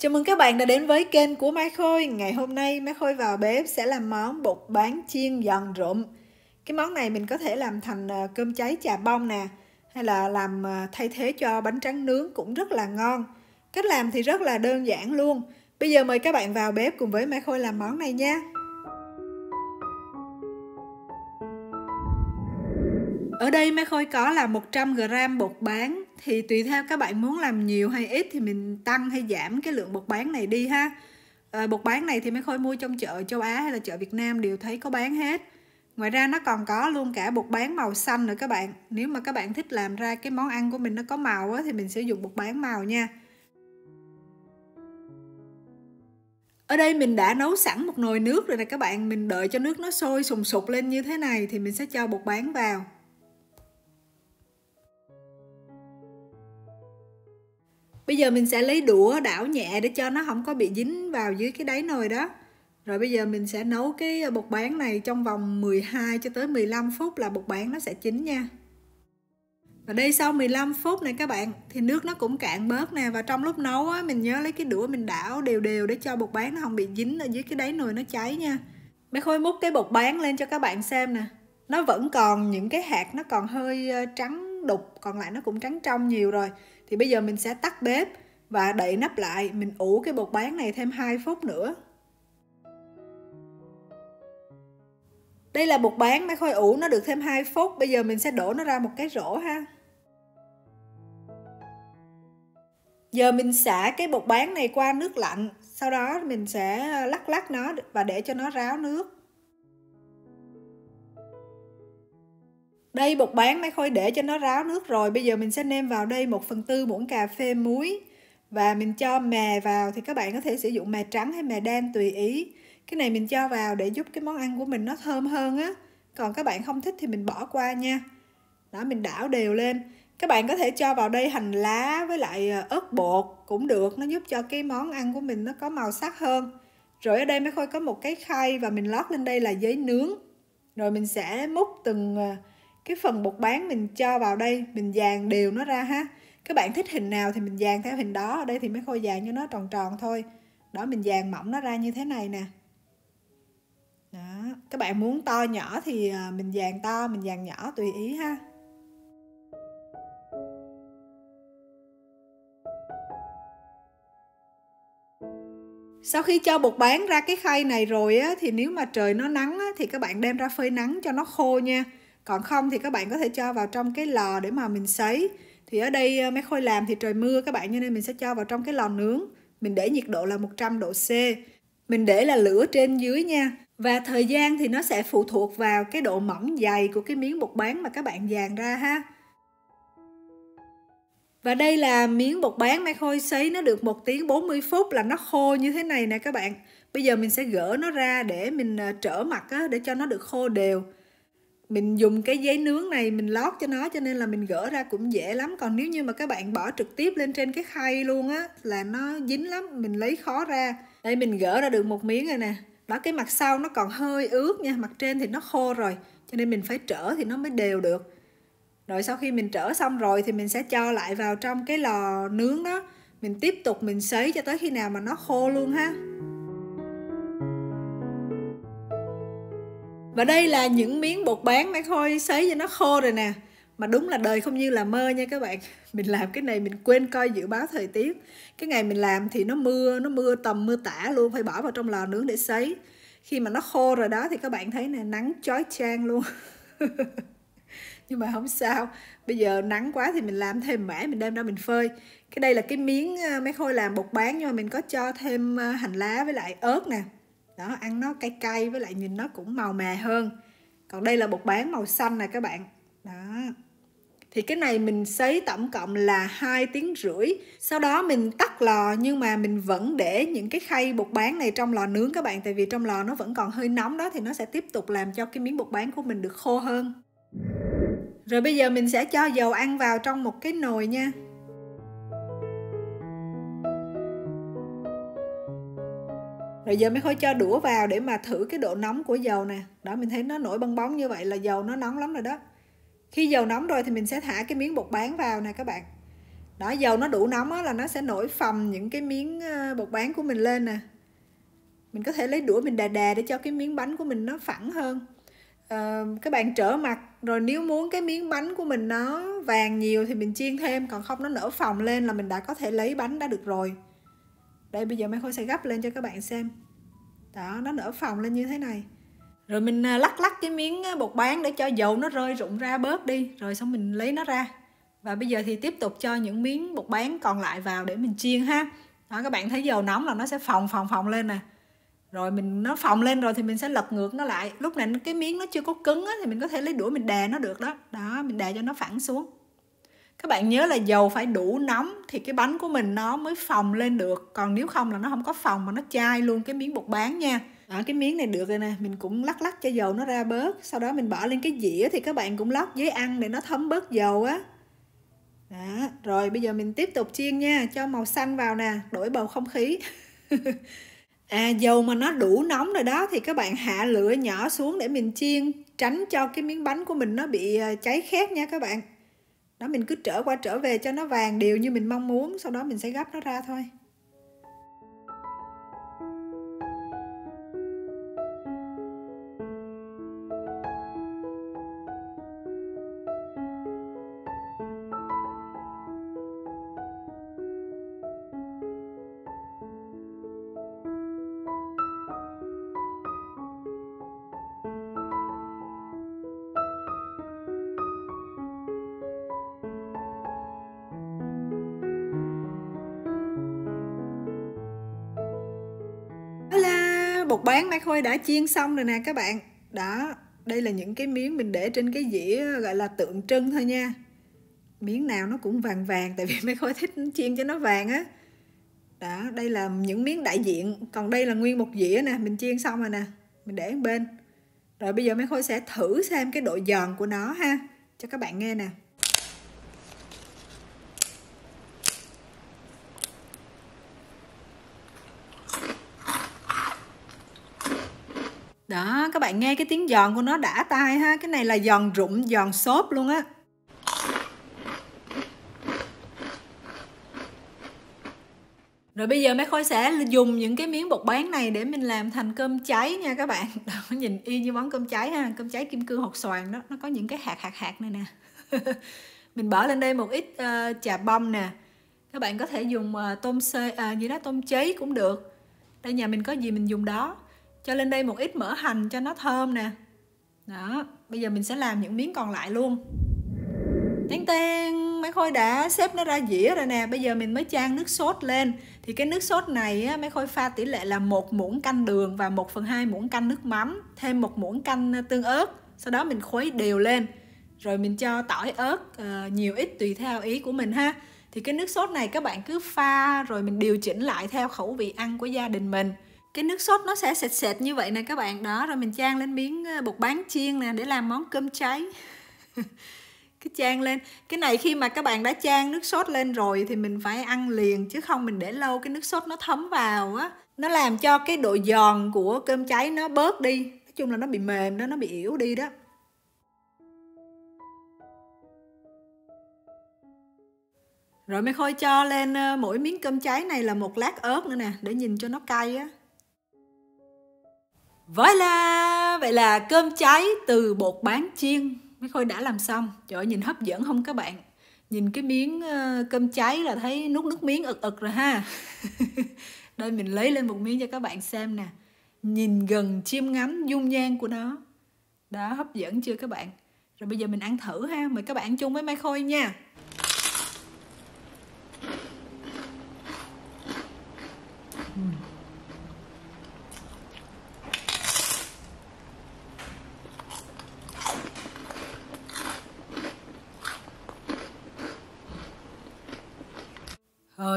Chào mừng các bạn đã đến với kênh của Mai Khôi Ngày hôm nay Mai Khôi vào bếp sẽ làm món bột bán chiên giòn rụm Cái món này mình có thể làm thành ờ, cơm cháy trà bông nè Hay là làm ờ, thay thế cho bánh tráng nướng cũng rất là ngon Cách làm thì rất là đơn giản luôn Bây giờ mời các bạn vào bếp cùng với Mai Khôi làm món này nha Ở đây Mai Khôi có là 100g bột bán Thì tùy theo các bạn muốn làm nhiều hay ít Thì mình tăng hay giảm cái lượng bột bán này đi ha à, Bột bán này thì Mai Khôi mua trong chợ châu Á hay là chợ Việt Nam Đều thấy có bán hết Ngoài ra nó còn có luôn cả bột bán màu xanh nữa các bạn Nếu mà các bạn thích làm ra cái món ăn của mình nó có màu á, Thì mình sử dụng bột bán màu nha Ở đây mình đã nấu sẵn một nồi nước rồi nè các bạn Mình đợi cho nước nó sôi sùng sục lên như thế này Thì mình sẽ cho bột bán vào bây giờ mình sẽ lấy đũa đảo nhẹ để cho nó không có bị dính vào dưới cái đáy nồi đó rồi bây giờ mình sẽ nấu cái ờ, bột bán này trong vòng 12 cho tới 15 phút là bột bán nó sẽ chín nha và đây sau 15 phút này các bạn thì nước nó cũng cạn bớt nè và trong lúc nấu á, mình nhớ lấy cái đũa mình đảo đều đều để cho bột bán nó không bị dính ở dưới cái đáy nồi nó cháy nha. Bé Khôi múc cái bột bán lên cho các bạn xem nè. Nó vẫn còn những cái hạt nó còn hơi ờ, trắng đục còn lại nó cũng trắng trong nhiều rồi thì bây giờ mình sẽ tắt bếp và đậy nắp lại mình ủ cái bột bán này thêm 2 phút nữa đây là bột bán đã khoai ủ nó được thêm 2 phút bây giờ mình sẽ đổ nó ra một cái rổ ha giờ mình xả cái bột bán này qua nước lạnh sau đó mình sẽ lắc lắc nó và để cho nó ráo nước đây bột bán mấy khôi để cho nó ráo nước rồi bây giờ mình sẽ nêm vào đây 1 phần tư muỗng cà phê muối và mình cho mè vào thì các bạn có thể sử dụng mè trắng hay mè đen tùy ý cái này mình cho vào để giúp cái món ăn của mình nó thơm hơn á còn các bạn không thích thì mình bỏ qua nha đó mình đảo đều lên các bạn có thể cho vào đây hành lá với lại ờ, ớt bột cũng được nó giúp cho cái món ăn của mình nó có màu sắc hơn rồi ở đây mới khôi có một cái khay và mình lót lên đây là giấy nướng rồi mình sẽ múc từng ờ, cái phần bột bán mình cho vào đây mình dàn đều nó ra ha các bạn thích hình nào thì mình dàn theo hình đó ở đây thì mới khôi dàn cho nó tròn tròn thôi đó mình dàn mỏng nó ra như thế này nè đó các bạn muốn to nhỏ thì à, mình dàn to mình dàn nhỏ tùy ý ha Sau khi cho bột bán ra cái khay này rồi á, thì nếu mà trời nó nắng á, thì các bạn đem ra phơi nắng cho nó khô nha còn không thì các bạn có thể cho vào trong cái lò để mà mình sấy thì ở đây ờ, mấy khôi làm thì trời mưa các bạn cho nên mình sẽ cho vào trong cái lò nướng mình để nhiệt độ là 100 độ C mình để là lửa trên dưới nha và thời gian thì nó sẽ phụ thuộc vào cái độ mỏng dày của cái miếng bột bán mà các bạn dàn ra ha và đây là miếng bột bán mai khôi sấy nó được 1 tiếng 40 phút là nó khô như thế này nè các bạn. Bây giờ mình sẽ gỡ nó ra để mình ờ, trở mặt á, để cho nó được khô đều mình dùng cái giấy nướng này mình lót cho nó cho nên là mình gỡ ra cũng dễ lắm còn nếu như mà các bạn bỏ trực tiếp lên trên cái khay luôn á là nó dính lắm mình lấy khó ra đây mình gỡ ra được một miếng rồi nè đó cái mặt sau nó còn hơi ướt nha mặt trên thì nó khô rồi cho nên mình phải trở thì nó mới đều được rồi sau khi mình trở xong rồi thì mình sẽ cho lại vào trong cái lò nướng đó mình tiếp tục mình sấy cho tới khi nào mà nó khô luôn ha và đây là những miếng bột bán nãy khôi sấy cho nó khô rồi nè mà đúng là đời không như là mơ nha các bạn mình làm cái này mình quên coi dự báo thời tiết cái ngày mình làm thì nó mưa nó mưa tầm mưa tả luôn phải bỏ vào trong lò nướng để sấy khi mà nó khô rồi đó thì các bạn thấy nè nắng chói chang luôn nhưng mà không sao bây giờ nắng quá thì mình làm thêm mẻ mình đem ra mình phơi cái đây là cái miếng à, mấy khôi làm bột bán nhưng mà mình có cho thêm à, hành lá với lại ớt nè đó ăn nó cay cay với lại nhìn nó cũng màu mè hơn còn đây là bột bán màu xanh này các bạn đó thì cái này mình xấy tổng cộng là 2 tiếng rưỡi sau đó mình tắt lò nhưng mà mình vẫn để những cái khay bột bán này trong lò nướng các bạn tại vì trong lò nó vẫn còn hơi nóng đó thì nó sẽ tiếp tục làm cho cái miếng bột bán của mình được khô hơn rồi bây giờ mình sẽ cho dầu ăn vào trong một cái nồi nha rồi giờ mới khôi cho đũa vào để mà thử cái độ nóng của dầu nè đó mình thấy nó nổi bong bóng như vậy là dầu nó nóng lắm rồi đó khi dầu nóng rồi thì mình sẽ thả cái miếng bột bán vào nè các bạn đó dầu nó đủ nóng á, là nó sẽ nổi phồng những cái miếng ờ, bột bán của mình lên nè mình có thể lấy đũa mình đè đè để cho cái miếng bánh của mình nó phẳng hơn à, các bạn trở mặt rồi nếu muốn cái miếng bánh của mình nó vàng nhiều thì mình chiên thêm còn không nó nở phồng lên là mình đã có thể lấy bánh đã được rồi đây bây giờ Mai Khôi sẽ gấp lên cho các bạn xem đó nó nở phòng lên như thế này rồi mình à, lắc lắc cái miếng à, bột bán để cho dầu nó rơi rụng ra bớt đi rồi xong mình lấy nó ra và bây giờ thì tiếp tục cho những miếng bột bán còn lại vào để mình chiên ha đó các bạn thấy dầu nóng là nó sẽ phồng phồng phồng lên nè rồi mình nó phồng lên rồi thì mình sẽ lật ngược nó lại lúc này cái miếng nó chưa có cứng á, thì mình có thể lấy đũa mình đè nó được đó đó mình đè cho nó phẳng xuống các bạn nhớ là dầu phải đủ nóng thì cái bánh của mình nó mới phồng lên được còn nếu không là nó không có phồng mà nó chai luôn cái miếng bột bán nha ở cái miếng này được rồi nè mình cũng lắc lắc cho dầu nó ra bớt sau đó mình bỏ lên cái dĩa thì các bạn cũng lót giấy ăn để nó thấm bớt dầu á đó rồi bây giờ mình tiếp tục chiên nha cho màu xanh vào nè đổi bầu không khí à dầu mà nó đủ nóng rồi đó thì các bạn hạ lửa nhỏ xuống để mình chiên tránh cho cái miếng bánh của mình nó bị à, cháy khét nha các bạn đó mình cứ trở qua trở về cho nó vàng đều như mình mong muốn sau đó mình sẽ gấp nó ra thôi hột bán nãy khôi đã chiên xong rồi nè các bạn đó đây là những cái miếng mình để trên cái dĩa gọi là tượng trưng thôi nha miếng nào nó cũng vàng vàng tại vì mấy khôi thích chiên cho nó vàng á đó. đó đây là những miếng đại diện còn đây là nguyên một dĩa nè mình chiên xong rồi nè mình để bên rồi bây giờ mấy khôi sẽ thử xem cái độ giòn của nó ha cho các bạn nghe nè Đó, các bạn nghe cái tiếng giòn của nó đã tai ha. Cái này là giòn rụng, giòn xốp luôn á. Rồi bây giờ mấy Khôi sẽ dùng những cái miếng bột bán này để mình làm thành cơm cháy nha các bạn. Đó, nhìn y như món cơm cháy ha, cơm cháy kim cương hột xoàn đó, nó có những cái hạt hạt hạt này nè. mình bỏ lên đây một ít uh, ờ, trà bông nè. Các bạn có thể dùng uh, tôm xê à, gì đó tôm cháy cũng được. Đây nhà mình có gì mình dùng đó cho lên đây một ít mỡ hành cho nó thơm nè đó bây giờ mình sẽ làm những miếng còn lại luôn tiếng tên mấy khôi đã xếp nó ra dĩa rồi nè bây giờ mình mới chan nước sốt lên thì cái nước sốt này á, mấy khôi pha tỷ lệ là một muỗng canh đường và 1 phần hai muỗng canh nước mắm thêm một muỗng canh ờ, tương ớt sau đó mình khuấy đều lên rồi mình cho tỏi ớt uh, nhiều ít tùy theo ý của mình ha thì cái nước sốt này các bạn cứ pha rồi mình điều chỉnh lại theo khẩu vị ăn của gia đình mình cái nước sốt nó sẽ sệt sệt như vậy nè các bạn đó rồi mình chan lên miếng ờ, bột bán chiên nè để làm món cơm cháy cái chan lên cái này khi mà các bạn đã chan nước sốt lên rồi thì mình phải ăn liền chứ không mình để lâu cái nước sốt nó thấm vào á nó làm cho cái độ giòn của cơm cháy nó bớt đi nói chung là nó bị mềm đó nó bị yếu đi đó rồi mới khôi cho lên ờ, mỗi miếng cơm cháy này là một lát ớt nữa nè để nhìn cho nó cay á Voilà, vậy là cơm cháy từ bột bán chiên Mấy Khôi đã làm xong Trời ơi, nhìn hấp dẫn không các bạn Nhìn cái miếng ờ, cơm cháy là thấy nút nước miếng ực ực rồi ha Đây mình lấy lên một miếng cho các bạn xem nè Nhìn gần chiêm ngắm dung nhan của nó Đó, hấp dẫn chưa các bạn Rồi bây giờ mình ăn thử ha Mời các bạn chung với Mai Khôi nha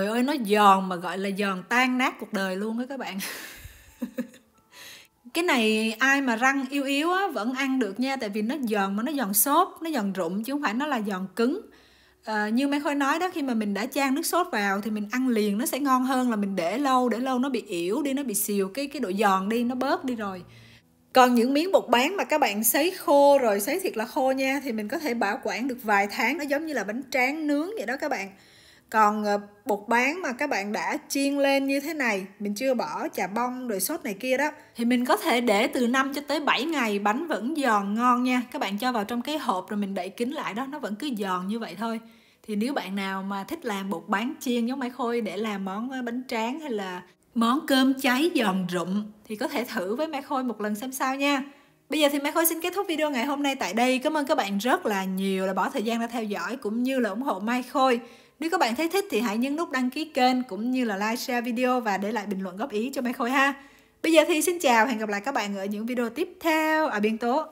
trời ơi nó giòn mà gọi là giòn tan nát cuộc đời luôn á các bạn cái này ai mà răng yếu yếu á vẫn ăn được nha tại vì nó giòn mà nó giòn xốp nó giòn rụm chứ không phải nó là giòn cứng à, như mấy khôi nói đó khi mà mình đã chan nước sốt vào thì mình ăn liền nó sẽ ngon hơn là mình để lâu để lâu nó bị yểu đi nó bị xìu cái cái độ giòn đi nó bớt đi rồi còn những miếng bột bán mà các bạn sấy khô rồi sấy thiệt là khô nha thì mình có thể bảo quản được vài tháng nó giống như là bánh tráng nướng vậy đó các bạn còn ờ, bột bán mà các bạn đã chiên lên như thế này mình chưa bỏ chà bông rồi sốt này kia đó thì mình có thể để từ 5 cho tới 7 ngày bánh vẫn giòn ngon nha các bạn cho vào trong cái hộp rồi mình đậy kín lại đó nó vẫn cứ giòn như vậy thôi thì nếu bạn nào mà thích làm bột bán chiên giống Mai Khôi để làm món ờ, bánh tráng hay là món cơm cháy giòn rụm thì có thể thử với Mai Khôi một lần xem sao nha. Bây giờ thì Mai Khôi xin kết thúc video ngày hôm nay tại đây. Cảm ơn các bạn rất là nhiều là bỏ thời gian ra theo dõi cũng như là ủng hộ Mai Khôi. Nếu các bạn thấy thích thì hãy nhấn nút đăng ký kênh cũng như là like, share video và để lại bình luận góp ý cho Mai Khôi ha. Bây giờ thì xin chào, hẹn gặp lại các bạn ở những video tiếp theo ở à, biên tố.